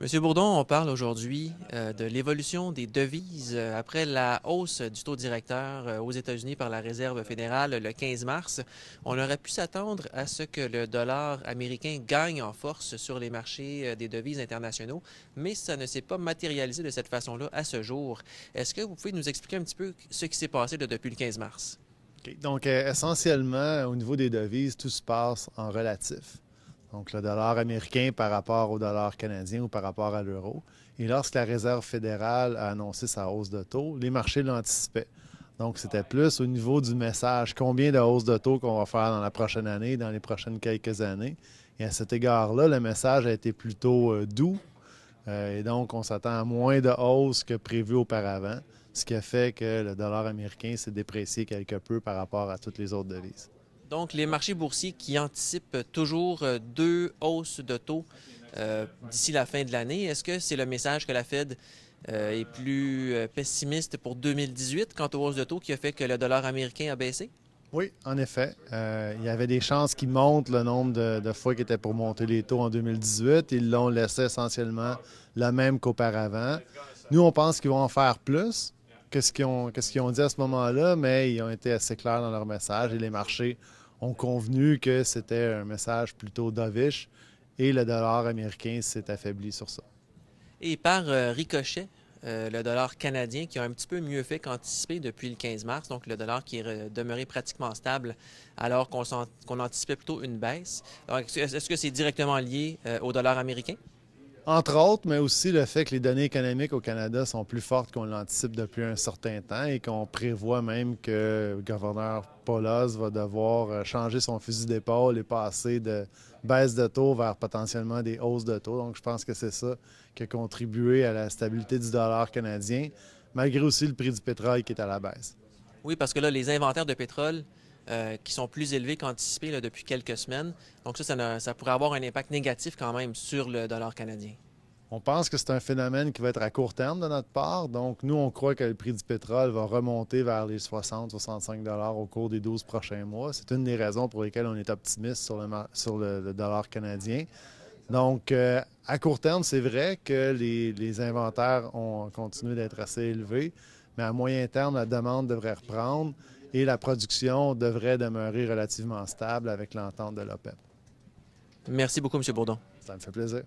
Monsieur Bourdon, on parle aujourd'hui euh, de l'évolution des devises euh, après la hausse du taux directeur euh, aux États-Unis par la Réserve fédérale le 15 mars. On aurait pu s'attendre à ce que le dollar américain gagne en force sur les marchés des devises internationaux, mais ça ne s'est pas matérialisé de cette façon-là à ce jour. Est-ce que vous pouvez nous expliquer un petit peu ce qui s'est passé depuis le 15 mars? Donc, essentiellement, au niveau des devises, tout se passe en relatif donc le dollar américain par rapport au dollar canadien ou par rapport à l'euro. Et lorsque la Réserve fédérale a annoncé sa hausse de taux, les marchés l'anticipaient. Donc, c'était plus au niveau du message, combien de hausses de taux qu'on va faire dans la prochaine année, dans les prochaines quelques années. Et à cet égard-là, le message a été plutôt euh, doux. Euh, et donc, on s'attend à moins de hausses que prévu auparavant, ce qui a fait que le dollar américain s'est déprécié quelque peu par rapport à toutes les autres devises. Donc, les marchés boursiers qui anticipent toujours euh, deux hausses de taux euh, d'ici la fin de l'année. Est-ce que c'est le message que la Fed euh, est plus pessimiste pour 2018 quant aux hausses de taux qui a fait que le dollar américain a baissé? Oui, en effet. il y avait des chances qui montent le nombre de, fois qu'ils étaient pour monter les taux en 2018. Ils l'ont laissé essentiellement le même qu'auparavant. Nous, on pense qu'ils vont en faire plus que ce qu'ils ont, ce qu'ils ont dit à ce moment-là, mais ils ont été assez clairs dans leur message et les marchés ont convenu que c'était un message plutôt dovish et le dollar américain s'est affaibli sur ça. Et par euh, ricochet, euh, le dollar canadien qui a un petit peu mieux fait qu'anticipé depuis le 15 mars, donc le dollar qui est demeuré pratiquement stable alors qu'on qu'on anticipait plutôt une baisse. Est-ce que c'est directement lié euh, au dollar américain? Entre autres, mais aussi le fait que les données économiques au Canada sont plus fortes qu'on l'anticipe depuis un certain temps et qu'on prévoit même que le gouverneur Paulos va devoir euh, changer son fusil d'épaule et passer de baisse de taux vers potentiellement des hausses de taux. Donc, je pense que c'est ça qui a contribué à la stabilité du dollar canadien, malgré aussi le prix du pétrole qui est à la baisse. Oui, parce que là, les inventaires de pétrole euh, qui sont plus élevés qu'anticipés depuis quelques semaines. Donc ça, ça pourrait avoir un impact négatif quand même sur le dollar canadien. On pense que c'est un phénomène qui va être à court terme de notre part. Donc, nous, on croit que le prix du pétrole va remonter vers les 60-65 au cours des 12 prochains mois. C'est une des raisons pour lesquelles on est optimiste sur le, dollar canadien. Donc, euh, à court terme, c'est vrai que les, les inventaires ont continué d'être assez élevés, mais à moyen terme, la demande devrait reprendre et la production devrait demeurer relativement stable avec l'entente de l'OPEP. Merci beaucoup, M. Bourdon. Ça me fait plaisir.